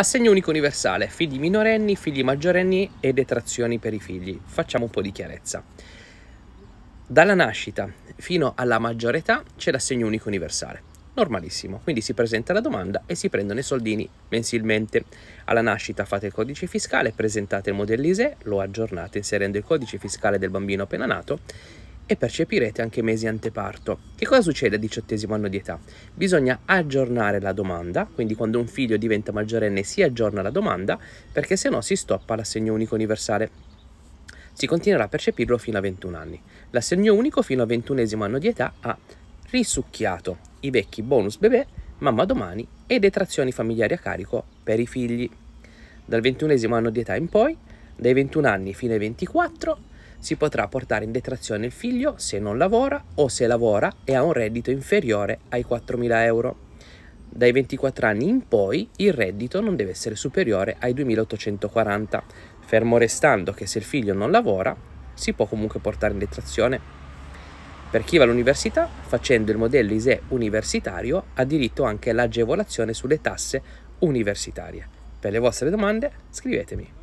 Assegno unico universale, figli minorenni, figli maggiorenni e detrazioni per i figli. Facciamo un po' di chiarezza. Dalla nascita fino alla maggiore età c'è l'assegno unico universale. Normalissimo, quindi si presenta la domanda e si prendono i soldini mensilmente. Alla nascita fate il codice fiscale, presentate il modello ISE, lo aggiornate inserendo il codice fiscale del bambino appena nato e percepirete anche mesi anteparto. Che cosa succede al diciottesimo anno di età? Bisogna aggiornare la domanda, quindi quando un figlio diventa maggiorenne si aggiorna la domanda perché se no si stoppa l'assegno unico universale si continuerà a percepirlo fino a 21 anni. L'assegno unico fino al ventunesimo anno di età ha risucchiato i vecchi bonus bebè, mamma domani e detrazioni familiari a carico per i figli. Dal ventunesimo anno di età in poi, dai 21 anni fino ai 24, si potrà portare in detrazione il figlio se non lavora o se lavora e ha un reddito inferiore ai 4.000 euro. Dai 24 anni in poi il reddito non deve essere superiore ai 2.840, fermo restando che se il figlio non lavora si può comunque portare in detrazione. Per chi va all'università, facendo il modello ISE universitario, ha diritto anche all'agevolazione sulle tasse universitarie. Per le vostre domande scrivetemi.